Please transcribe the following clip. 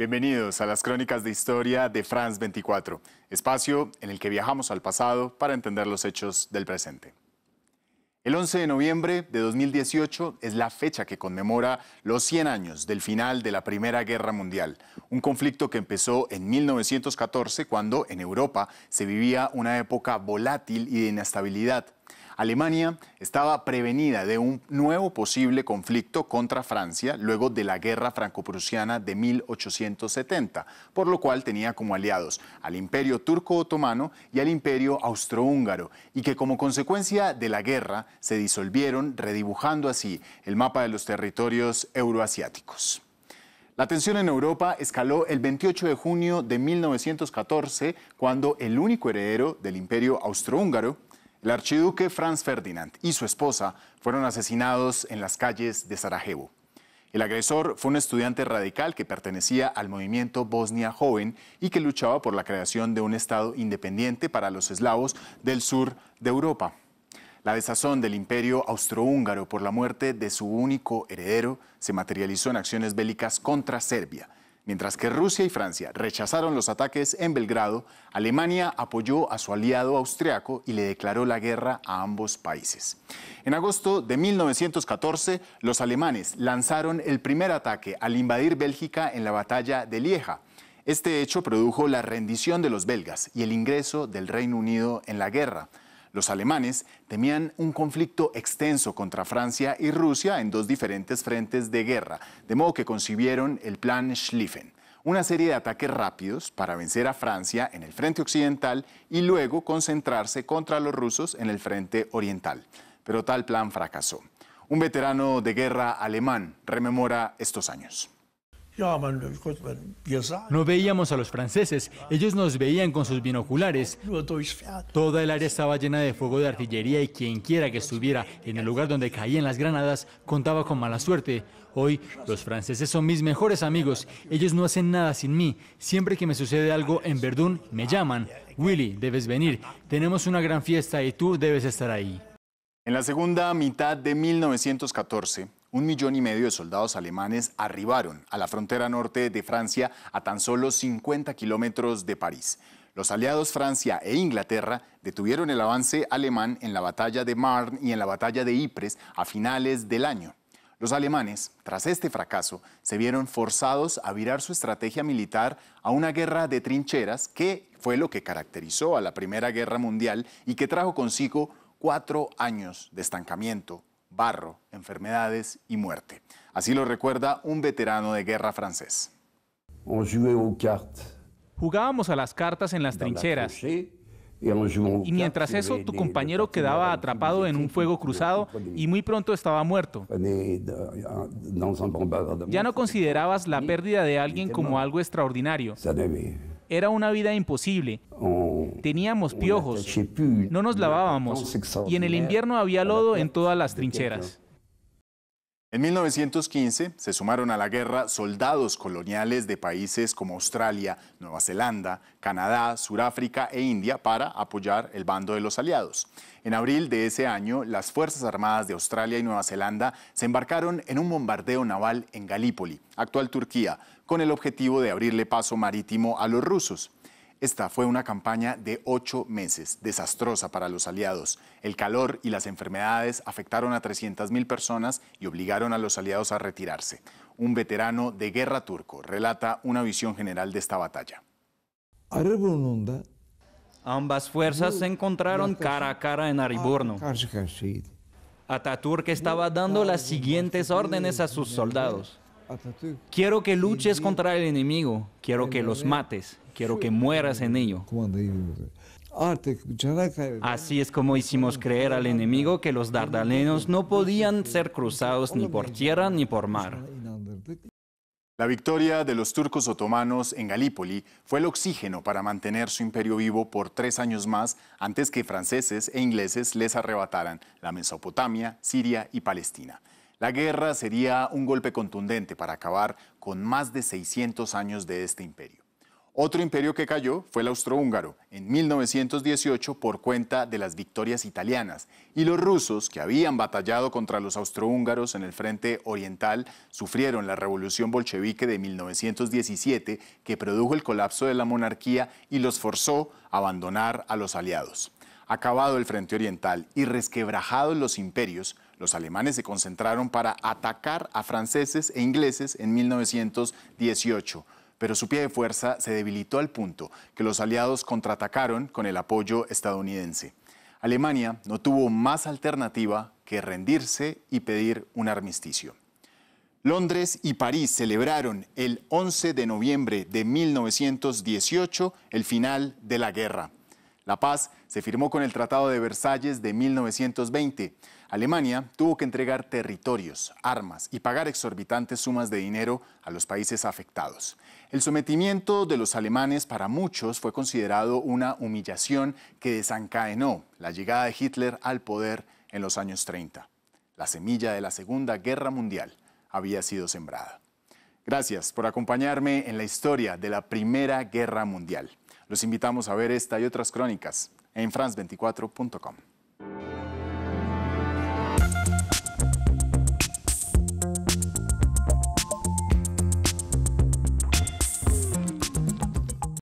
Bienvenidos a las crónicas de historia de France 24, espacio en el que viajamos al pasado para entender los hechos del presente. El 11 de noviembre de 2018 es la fecha que conmemora los 100 años del final de la Primera Guerra Mundial, un conflicto que empezó en 1914 cuando en Europa se vivía una época volátil y de inestabilidad Alemania estaba prevenida de un nuevo posible conflicto contra Francia luego de la guerra franco-prusiana de 1870, por lo cual tenía como aliados al imperio turco-otomano y al imperio austrohúngaro, y que como consecuencia de la guerra se disolvieron, redibujando así el mapa de los territorios euroasiáticos. La tensión en Europa escaló el 28 de junio de 1914, cuando el único heredero del imperio austrohúngaro, el archiduque Franz Ferdinand y su esposa fueron asesinados en las calles de Sarajevo. El agresor fue un estudiante radical que pertenecía al movimiento Bosnia Joven y que luchaba por la creación de un Estado independiente para los eslavos del sur de Europa. La desazón del imperio austrohúngaro por la muerte de su único heredero se materializó en acciones bélicas contra Serbia Mientras que Rusia y Francia rechazaron los ataques en Belgrado, Alemania apoyó a su aliado austriaco y le declaró la guerra a ambos países. En agosto de 1914, los alemanes lanzaron el primer ataque al invadir Bélgica en la batalla de Lieja. Este hecho produjo la rendición de los belgas y el ingreso del Reino Unido en la guerra. Los alemanes temían un conflicto extenso contra Francia y Rusia en dos diferentes frentes de guerra, de modo que concibieron el plan Schlieffen una serie de ataques rápidos para vencer a Francia en el frente occidental y luego concentrarse contra los rusos en el frente oriental. Pero tal plan fracasó. Un veterano de guerra alemán rememora estos años. No veíamos a los franceses, ellos nos veían con sus binoculares. Toda el área estaba llena de fuego de artillería y quien quiera que estuviera en el lugar donde caían las granadas contaba con mala suerte. Hoy los franceses son mis mejores amigos, ellos no hacen nada sin mí. Siempre que me sucede algo en Verdún, me llaman. Willy, debes venir, tenemos una gran fiesta y tú debes estar ahí. En la segunda mitad de 1914, un millón y medio de soldados alemanes arribaron a la frontera norte de Francia a tan solo 50 kilómetros de París. Los aliados Francia e Inglaterra detuvieron el avance alemán en la batalla de Marne y en la batalla de Ypres a finales del año. Los alemanes, tras este fracaso, se vieron forzados a virar su estrategia militar a una guerra de trincheras que fue lo que caracterizó a la Primera Guerra Mundial y que trajo consigo cuatro años de estancamiento barro, enfermedades y muerte. Así lo recuerda un veterano de guerra francés. Jugábamos a las cartas en las trincheras. Y mientras eso, tu compañero quedaba atrapado en un fuego cruzado y muy pronto estaba muerto. Ya no considerabas la pérdida de alguien como algo extraordinario. Era una vida imposible. Oh, Teníamos piojos, no nos lavábamos y en el invierno había lodo en todas las trincheras. En 1915 se sumaron a la guerra soldados coloniales de países como Australia, Nueva Zelanda, Canadá, Suráfrica e India para apoyar el bando de los aliados. En abril de ese año, las Fuerzas Armadas de Australia y Nueva Zelanda se embarcaron en un bombardeo naval en Galípoli, actual Turquía, con el objetivo de abrirle paso marítimo a los rusos. Esta fue una campaña de ocho meses, desastrosa para los aliados. El calor y las enfermedades afectaron a 300.000 personas y obligaron a los aliados a retirarse. Un veterano de guerra turco relata una visión general de esta batalla. Ambas fuerzas se encontraron cara a cara en Ariburno. Ah, Ataturk estaba dando las siguientes órdenes a sus soldados. Quiero que luches contra el enemigo, quiero que los mates, Quiero que mueras en ello. Ah, Así es como hicimos creer al enemigo que los dardalenos no podían ser cruzados ni por tierra ni por mar. La victoria de los turcos otomanos en Galípoli fue el oxígeno para mantener su imperio vivo por tres años más antes que franceses e ingleses les arrebataran la Mesopotamia, Siria y Palestina. La guerra sería un golpe contundente para acabar con más de 600 años de este imperio. Otro imperio que cayó fue el austrohúngaro en 1918 por cuenta de las victorias italianas y los rusos que habían batallado contra los austrohúngaros en el frente oriental sufrieron la revolución bolchevique de 1917 que produjo el colapso de la monarquía y los forzó a abandonar a los aliados. Acabado el frente oriental y resquebrajados los imperios, los alemanes se concentraron para atacar a franceses e ingleses en 1918 pero su pie de fuerza se debilitó al punto que los aliados contraatacaron con el apoyo estadounidense. Alemania no tuvo más alternativa que rendirse y pedir un armisticio. Londres y París celebraron el 11 de noviembre de 1918 el final de la guerra. La paz se firmó con el Tratado de Versalles de 1920. Alemania tuvo que entregar territorios, armas y pagar exorbitantes sumas de dinero a los países afectados. El sometimiento de los alemanes para muchos fue considerado una humillación que desencadenó la llegada de Hitler al poder en los años 30. La semilla de la Segunda Guerra Mundial había sido sembrada. Gracias por acompañarme en la historia de la Primera Guerra Mundial. Los invitamos a ver esta y otras crónicas en france24.com.